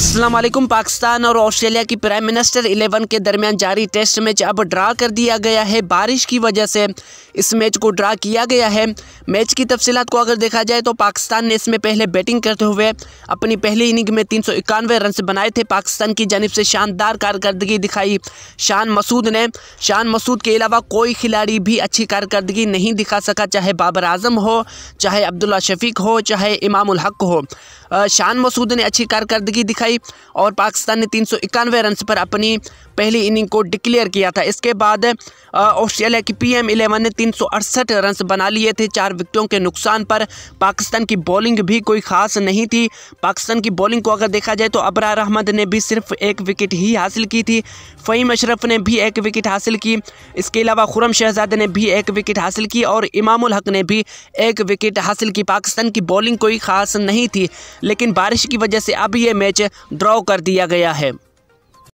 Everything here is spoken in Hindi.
असलम पाकिस्तान और ऑस्ट्रेलिया की प्राइम मिनिस्टर एलेवन के दरमियान जारी टेस्ट मैच अब ड्रा कर दिया गया है बारिश की वजह से इस मैच को ड्रा किया गया है मैच की तफसीत को अगर देखा जाए तो पाकिस्तान ने इसमें पहले बैटिंग करते हुए अपनी पहली इनिंग में तीन सौ इक्यानवे रन बनाए थे पाकिस्तान की जानब से शानदार कारकर्दगी दिखाई शान मसूद ने शान मसूद के अलावा कोई खिलाड़ी भी अच्छी कारकर्दगी नहीं दिखा सका चाहे बाबर आजम हो चाहे अब्दुल्ला शफीक हो चाहे इमाम हो शान मसूद ने अच्छी कारकर्दगी दिखाई बनाई और पाकिस्तान ने तीन सौ इक्यानवे रन पर अपनी पहली इनिंग को डिक्लेयर किया था इसके बाद ऑस्ट्रेलिया की पीएम इलेवन ने तीन सौ अड़सठ रन बना लिए थे चार विकेटों के नुकसान पर पाकिस्तान की बॉलिंग भी कोई खास नहीं थी पाकिस्तान की बॉलिंग को अगर देखा जाए तो अबरार अहमद ने भी सिर्फ एक विकेट ही हासिल की थी फ़हीम अशरफ ने भी एक विकेट हासिल की इसके अलावा खुरम शहजाद ने भी एक विकेट हासिल की और इमामुल हक ने भी एक विकेट हासिल की पाकिस्तान की बॉलिंग कोई खास नहीं थी लेकिन बारिश की वजह से अब ये मैच ड्रॉ कर दिया गया है